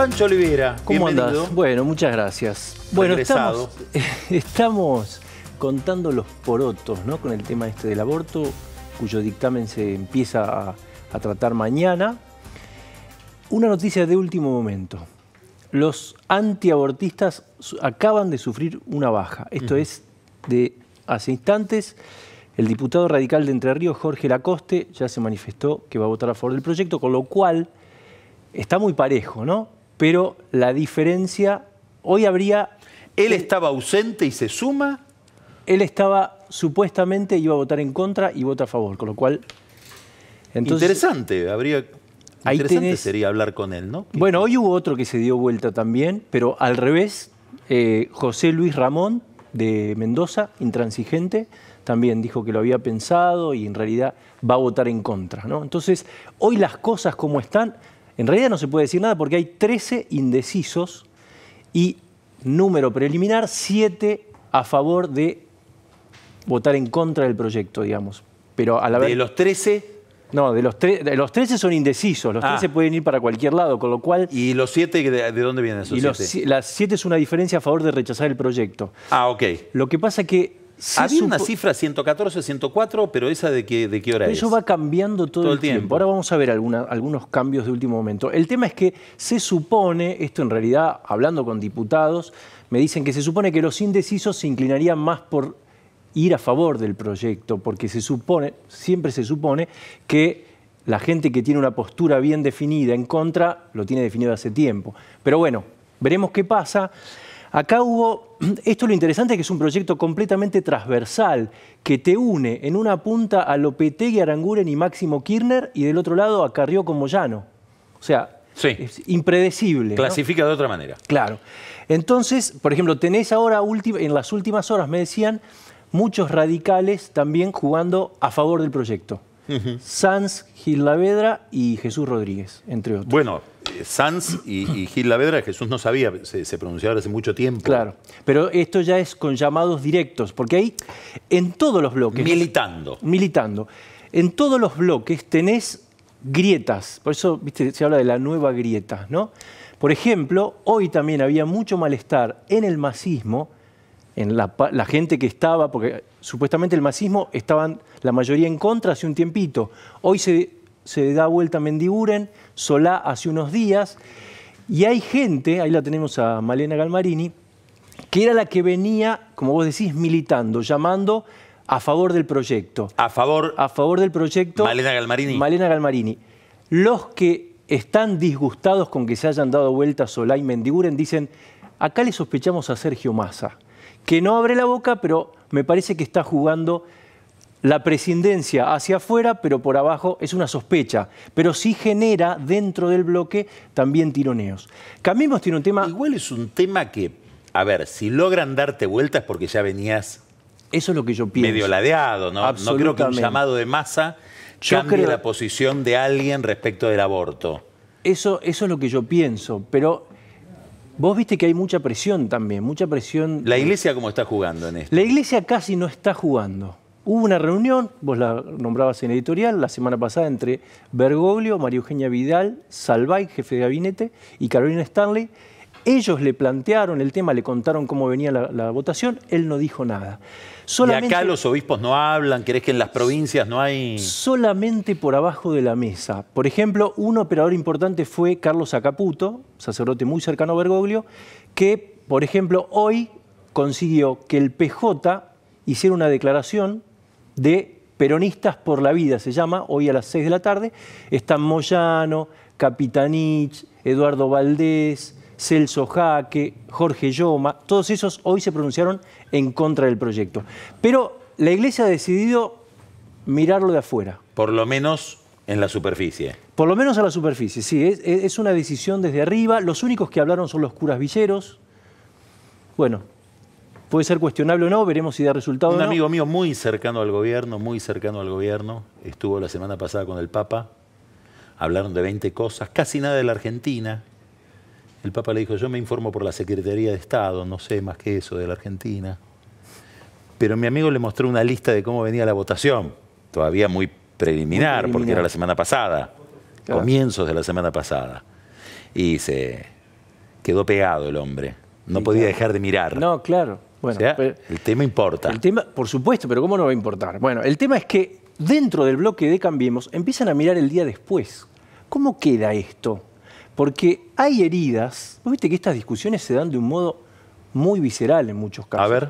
Pancho ¿cómo andas? Bueno, muchas gracias. Bueno, estamos, contando los porotos, ¿no? Con el tema este del aborto, cuyo dictamen se empieza a, tratar mañana. Una noticia de último momento. Los antiabortistas acaban de sufrir una baja. Esto es de hace instantes. El diputado radical de Entre Ríos, Jorge Lacoste, ya se manifestó que va a votar a favor del proyecto, con lo cual está muy parejo, ¿no? pero la diferencia hoy habría... ¿Él estaba ausente y se suma? Él estaba supuestamente, iba a votar en contra y vota a favor, con lo cual... interesante, habría... interesante sería hablar con él, ¿no? Bueno, hoy hubo otro que se dio vuelta también, pero al revés, eh, José Luis Ramón de Mendoza, intransigente, también dijo que lo había pensado y en realidad va a votar en contra. ¿no? Entonces, hoy las cosas como están en realidad no se puede decir nada porque hay 13 indecisos y número preliminar 7 a favor de votar en contra del proyecto, digamos. Pero a la vez... ¿De los 13? No, de los, de los 13 son indecisos, los 13 ah. pueden ir para cualquier lado, con lo cual... ¿Y los 7 de, dónde vienen esos 7? Las 7 es una diferencia a favor de rechazar el proyecto. Ah, ok. Lo que pasa es que había una cifra 114, 104, pero esa de qué, de qué hora es. Eso va cambiando todo, el tiempo. Ahora vamos a ver algunos cambios de último momento. El tema es que se supone, esto en realidad, hablando con diputados, me dicen que se supone que los indecisos se inclinarían más por ir a favor del proyecto, porque se supone, siempre se supone, que la gente que tiene una postura bien definida en contra lo tiene definido hace tiempo. Pero bueno, veremos qué pasa. Acá hubo, esto lo interesante es que es un proyecto completamente transversal, que te une en una punta a Lopetegui, Aranguren y Máximo Kirchner, y del otro lado a Carrió con Moyano. O sea, es impredecible. Clasifica de otra manera. Claro. Entonces, por ejemplo, tenés ahora, en las últimas horas me decían, muchos radicales también jugando a favor del proyecto. Sanz, Gil y Jesús Rodríguez, entre otros. Bueno, Sanz y, Gil Lavedra, Jesús no sabía, se, se pronunciaba hace mucho tiempo. Claro, pero esto ya es con llamados directos, porque ahí en todos los bloques... Militando. Militando. En todos los bloques tenés grietas, por eso se habla de la nueva grieta, ¿no? Por ejemplo, hoy también había mucho malestar en el masismo, en la, gente que estaba, porque supuestamente el masismo estaban la mayoría en contra hace un tiempito. Hoy se, se da vuelta Mendiguren, Solá hace unos días. Y hay gente, ahí la tenemos a Malena Galmarini, que era la que venía, como vos decís, militando, llamando a favor del proyecto. A favor. A favor del proyecto. Malena Galmarini. Malena Galmarini. Los que están disgustados con que se hayan dado vuelta Solá y Mendiguren dicen, acá le sospechamos a Sergio Massa, que no abre la boca, pero me parece que está jugando la presidencia hacia afuera, pero por abajo es una sospecha, pero sí genera dentro del bloque también tironeos. Cambiemos tiene un tema... Igual es un tema que, a ver, si logran darte vueltas porque ya venías... Eso es lo que yo pienso. Medio ladeado, ¿no? creo que un llamado de masa cambie la posición de alguien respecto del aborto. Eso, eso es lo que yo pienso, pero Vos viste que hay mucha presión también, mucha presión. ¿La iglesia cómo está jugando en esto? La iglesia casi no está jugando. Hubo una reunión, vos la nombrabas en editorial, la semana pasada entre Bergoglio, María Eugenia Vidal, Salvay, jefe de gabinete, y Carolina Stanley. Ellos le plantearon el tema, le contaron cómo venía la, votación, él no dijo nada. ¿Y acá los obispos no hablan? ¿Crees que en las provincias no hay...? Solamente por abajo de la mesa. Por ejemplo, un operador importante fue Carlos Acaputo, sacerdote muy cercano a Bergoglio, que, por ejemplo, hoy consiguió que el PJ hiciera una declaración de Peronistas por la Vida, se llama, hoy a las 6 de la tarde. Están Moyano, Capitanich, Eduardo Valdés, Celso Jaque, Jorge Yoma, todos esos hoy se pronunciaron en contra del proyecto. Pero la Iglesia ha decidido mirarlo de afuera. Por lo menos en la superficie. Por lo menos a la superficie, sí. Es, es una decisión desde arriba. Los únicos que hablaron son los curas villeros. Bueno, puede ser cuestionable o no, veremos si da resultado. Un amigo mío muy cercano al gobierno, muy cercano al gobierno, estuvo la semana pasada con el Papa, hablaron de 20 cosas, casi nada de la Argentina. El Papa le dijo, yo me informo por la Secretaría de Estado, no sé más que eso de la Argentina. Pero mi amigo le mostró una lista de cómo venía la votación, todavía muy preliminar, porque era la semana pasada, comienzos de la semana pasada. Y se quedó pegado el hombre, no podía dejar de mirar. No, claro. Bueno, el tema importa. El tema, por supuesto, pero ¿cómo no va a importar? Bueno, el tema es que dentro del bloque de Cambiemos empiezan a mirar el día después. ¿Cómo queda esto? Porque hay heridas. Vos viste que estas discusiones se dan de un modo muy visceral en muchos casos. A ver.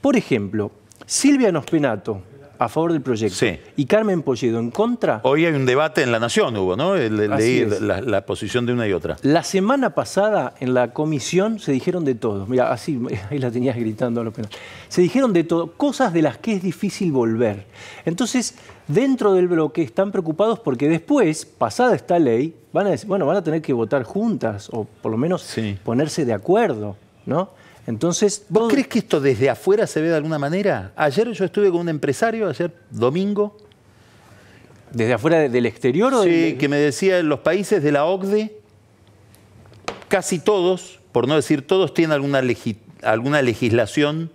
Por ejemplo, Silvia Nospenato, a favor del proyecto sí. y Carmen Polledo en contra. Hoy hay un debate en La Nación, hubo, ¿no? leí la, posición de una y otra. La semana pasada en la comisión se dijeron de todo. Mira, así, ahí la tenías gritando a lo penal. Se dijeron de todo, cosas de las que es difícil volver. Entonces, dentro del bloque están preocupados porque después, pasada esta ley, van a, decir, bueno, van a tener que votar juntas o por lo menos ponerse de acuerdo, ¿no? Entonces, ¿vos crees que esto desde afuera se ve de alguna manera? Ayer yo estuve con un empresario, ayer domingo. ¿Desde afuera del exterior? O sí, que me decía, los países de la OCDE, casi todos, por no decir todos, tienen alguna, alguna legislación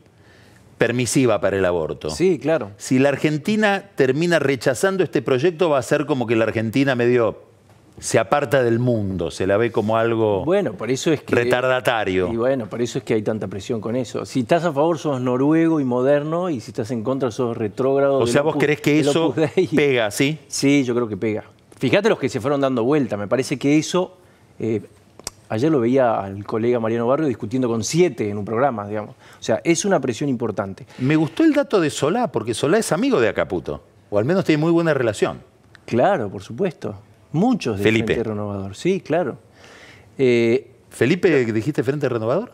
permisiva para el aborto. Sí, claro. Si la Argentina termina rechazando este proyecto, va a ser como que la Argentina medio se aparta del mundo, se la ve como algo bueno, por eso es que, retardatario. Y bueno, por eso es que hay tanta presión con eso. Si estás a favor sos noruego y moderno, y si estás en contra sos retrógrado. O sea, vos crees que eso pega, ¿sí? Sí, yo creo que pega. Fíjate los que se fueron dando vuelta, me parece que eso... Eh, ayer lo veía al colega Mariano Barrio discutiendo con siete en un programa, digamos. O sea, es una presión importante. Me gustó el dato de Solá, porque Solá es amigo de Acaputo, o al menos tiene muy buena relación. Claro, por supuesto. Muchos de Frente Renovador, sí, claro. Eh, ¿Felipe dijiste Frente Renovador?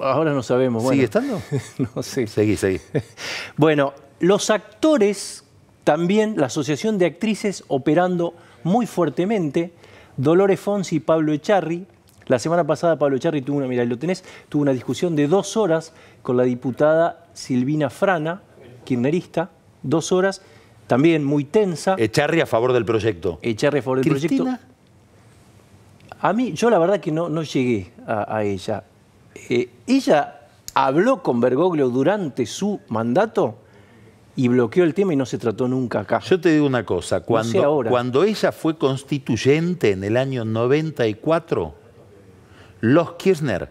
Ahora no sabemos. ¿Sigue estando? no sé. Seguí, seguí. bueno, los actores, también la Asociación de Actrices operando muy fuertemente. Dolores Fonsi y Pablo Echarri. La semana pasada Pablo Echarri tuvo una, mira, lo tenés, tuvo una discusión de dos horas con la diputada Silvina Frana, kirnerista, dos horas, también muy tensa. Echarri a favor del proyecto. Echarri a favor del proyecto. A mí, yo la verdad que no, no llegué a, ella. Eh, ella habló con Bergoglio durante su mandato y bloqueó el tema y no se trató nunca acá. Yo te digo una cosa, cuando, cuando ella fue constituyente en el año 94, los Kirchner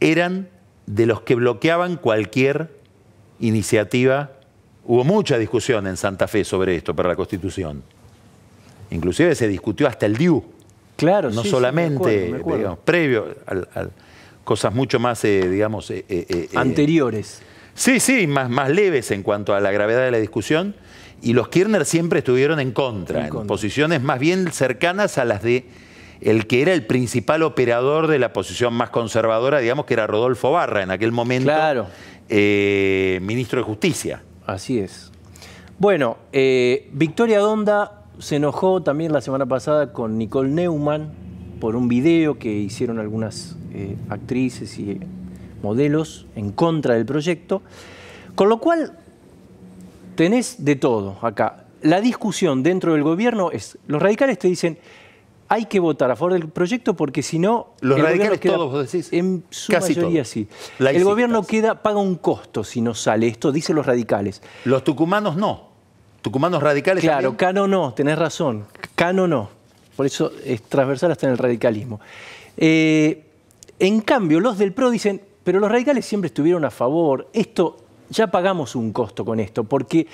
eran de los que bloqueaban cualquier iniciativa Hubo mucha discusión en Santa Fe sobre esto para la Constitución. Inclusive se discutió hasta el DIU. Claro, No solamente, previo a cosas mucho más, eh, digamos... Eh, eh, Anteriores. Sí, sí, más, más leves en cuanto a la gravedad de la discusión. Y los Kirchner siempre estuvieron en contra, en, posiciones más bien cercanas a las de el que era el principal operador de la posición más conservadora, digamos, que era Rodolfo Barra, en aquel momento claro. ministro de Justicia. Así es. Bueno, eh, Victoria Donda se enojó también la semana pasada con Nicole Neumann por un video que hicieron algunas eh, actrices y modelos en contra del proyecto. Con lo cual, tenés de todo acá. La discusión dentro del gobierno es, los radicales te dicen, hay que votar a favor del proyecto porque si no... Los radicales todos, vos decís. En su Casi mayoría sí. El gobierno queda, paga un costo si no sale. Esto dicen los radicales. Los tucumanos no. Tucumanos radicales Claro, Cano no, tenés razón. Cano no. Por eso es transversal hasta en el radicalismo. Eh, en cambio, los del PRO dicen, pero los radicales siempre estuvieron a favor. Esto, ya pagamos un costo con esto, porque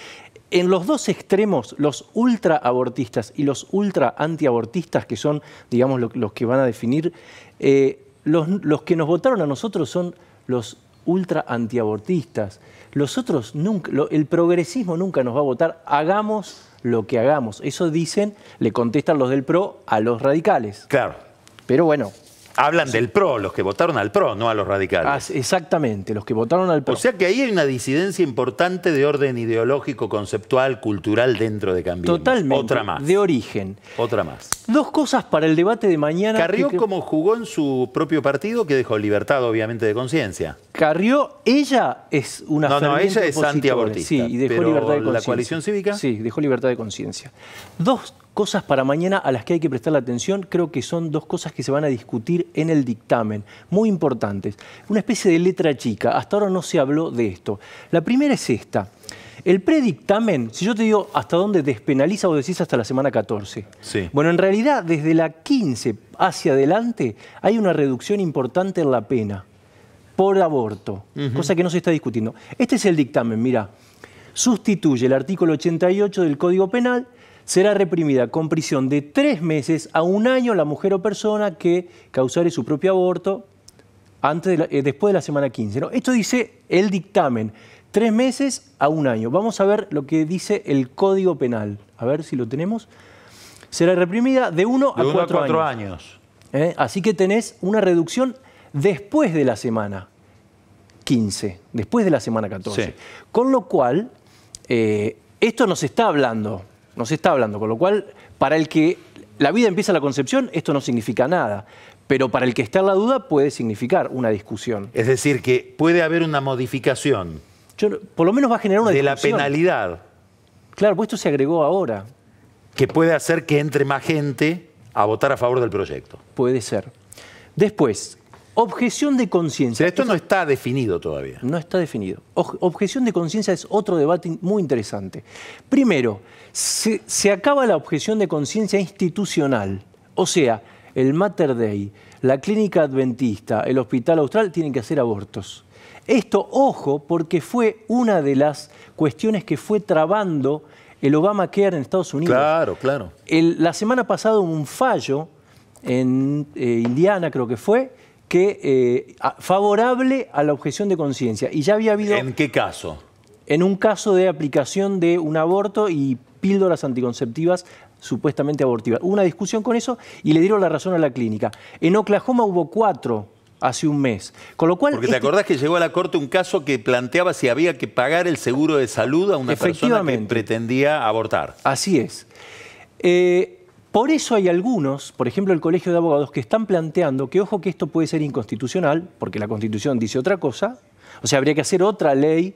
en los dos extremos, los ultraabortistas y los ultra abortistas que son, digamos, los que van a definir, eh, los, que nos votaron a nosotros son los ultra antiabortistas. Los otros nunca, el progresismo nunca nos va a votar. Hagamos lo que hagamos. Eso dicen, le contestan los del PRO a los radicales. Claro. Pero bueno, Hablan del PRO, los que votaron al PRO, no a los radicales. Ah, exactamente, los que votaron al PRO. O sea que ahí hay una disidencia importante de orden ideológico, conceptual, cultural dentro de Cambiemos. Totalmente. Otra más. De origen. Otra más. Dos cosas para el debate de mañana. Carrió como jugó en su propio partido, que dejó libertad obviamente de conciencia. Carrió, ella es una No, no, ella es antiabortista. Sí, y dejó libertad de conciencia. ¿La coalición cívica? Sí, dejó libertad de conciencia. Dos cosas para mañana a las que hay que prestar la atención, creo que son dos cosas que se van a discutir en el dictamen, muy importantes. Una especie de letra chica, hasta ahora no se habló de esto. La primera es esta. El predictamen, si yo te digo hasta dónde despenaliza, o decís hasta la semana 14. Bueno, en realidad, desde la 15 hacia adelante, hay una reducción importante en la pena por aborto, cosa que no se está discutiendo. Este es el dictamen, mira. Sustituye el artículo 88 del Código Penal será reprimida con prisión de tres meses a un año la mujer o persona que causare su propio aborto antes eh, después de la semana 15. Esto dice el dictamen, tres meses a un año. Vamos a ver lo que dice el Código Penal. A ver si lo tenemos. Será reprimida de uno, a, cuatro años. ¿Eh? Así que tenés una reducción después de la semana 15, después de la semana 14. Con lo cual, eh, esto nos está hablando nos está hablando, con lo cual, para el que la vida empieza la concepción, esto no significa nada, pero para el que está en la duda puede significar una discusión. Es decir, que puede haber una modificación. Yo, por lo menos va a generar una discusión. De la penalidad. Claro, pues esto se agregó ahora. Que puede hacer que entre más gente a votar a favor del proyecto. Puede ser. Después, Objeción de conciencia. Esto no está definido todavía. No está definido. Objeción de conciencia es otro debate muy interesante. Primero, se, acaba la objeción de conciencia institucional. O sea, el Mater Day, la clínica adventista, el hospital austral tienen que hacer abortos. Esto, ojo, porque fue una de las cuestiones que fue trabando el Obama Care en Estados Unidos. Claro, claro. la semana pasada hubo un fallo en eh, Indiana, creo que fue, que eh, favorable a la objeción de conciencia. Y ya había habido... ¿En qué caso? En un caso de aplicación de un aborto y píldoras anticonceptivas supuestamente abortivas. Hubo una discusión con eso y le dieron la razón a la clínica. En Oklahoma hubo cuatro hace un mes. Con lo cual, Porque te este acordás que llegó a la Corte un caso que planteaba si había que pagar el seguro de salud a una persona que pretendía abortar. Así es. Eh, por eso hay algunos, por ejemplo el Colegio de Abogados, que están planteando que, ojo, que esto puede ser inconstitucional, porque la Constitución dice otra cosa, o sea, habría que hacer otra ley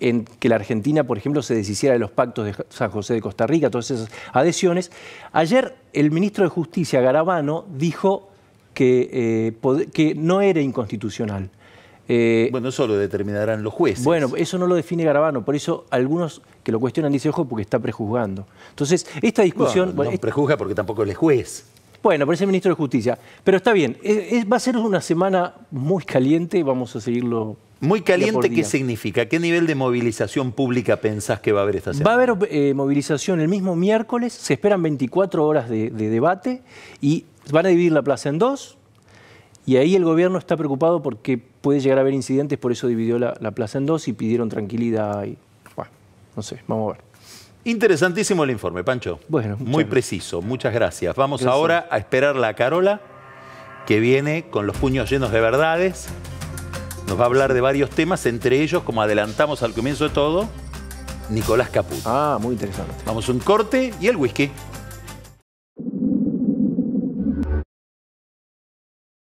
en que la Argentina, por ejemplo, se deshiciera de los pactos de San José de Costa Rica, todas esas adhesiones. Ayer el ministro de Justicia, Garabano, dijo que, eh, que no era inconstitucional. Eh, bueno, eso lo determinarán los jueces. Bueno, eso no lo define Garabano, por eso algunos que lo cuestionan dicen, ojo, porque está prejuzgando. Entonces, esta discusión... Bueno, no prejuzga porque tampoco él es juez. Bueno, parece el ministro de Justicia. Pero está bien, va a ser una semana muy caliente, vamos a seguirlo. Muy caliente, ¿qué significa? ¿Qué nivel de movilización pública pensás que va a haber esta semana? Va a haber eh, movilización el mismo miércoles, se esperan 24 horas de debate y van a dividir la plaza en dos, y ahí el gobierno está preocupado porque puede llegar a haber incidentes, por eso dividió la, la plaza en dos y pidieron tranquilidad. Y, bueno, no sé, vamos a ver. Interesantísimo el informe, Pancho. Bueno, muy preciso, muchas gracias. Vamos ahora a esperar la Carola, que viene con los puños llenos de verdades. Nos va a hablar de varios temas, entre ellos, como adelantamos al comienzo de todo, Nicolás Caput. Ah, muy interesante. Vamos a un corte y el whisky.